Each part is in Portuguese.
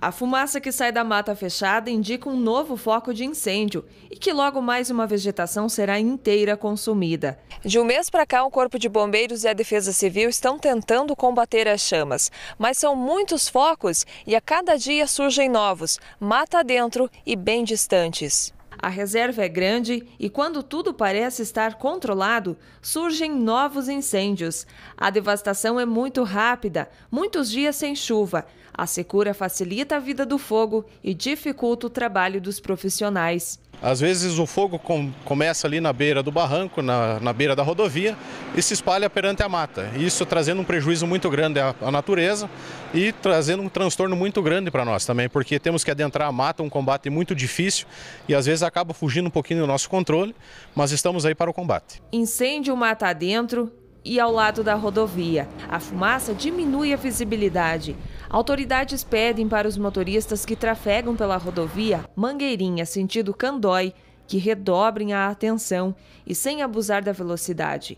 A fumaça que sai da mata fechada indica um novo foco de incêndio e que logo mais uma vegetação será inteira consumida. De um mês para cá, o Corpo de Bombeiros e a Defesa Civil estão tentando combater as chamas, mas são muitos focos e a cada dia surgem novos, mata dentro e bem distantes. A reserva é grande e, quando tudo parece estar controlado, surgem novos incêndios. A devastação é muito rápida, muitos dias sem chuva. A secura facilita a vida do fogo e dificulta o trabalho dos profissionais. Às vezes o fogo com, começa ali na beira do barranco, na, na, beira da rodovia, e se espalha perante a mata. Isso trazendo um prejuízo muito grande à, à natureza e trazendo um transtorno muito grande para nós também, porque temos que adentrar a mata, um combate muito difícil e às vezes acaba fugindo um pouquinho do nosso controle, mas estamos aí para o combate. Incêndio mata adentro e ao lado da rodovia. A fumaça diminui a visibilidade. Autoridades pedem para os motoristas que trafegam pela rodovia Mangueirinha, sentido Candói, que redobrem a atenção e sem abusar da velocidade.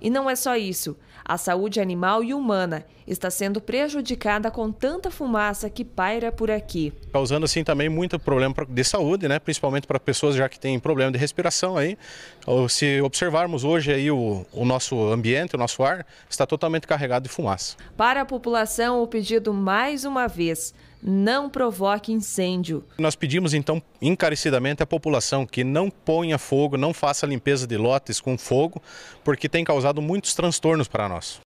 E não é só isso. A saúde animal e humana está sendo prejudicada com tanta fumaça que paira por aqui. Causando, assim, também muito problema de saúde, né? principalmente para pessoas já que têm problema de respiração. Aí. Se observarmos hoje aí o, o nosso ambiente, o nosso ar, está totalmente carregado de fumaça. Para a população, o pedido mais uma vez não provoque incêndio. Nós pedimos então encarecidamente à população que não ponha fogo, não faça limpeza de lotes com fogo, porque tem causado muitos transtornos para nós.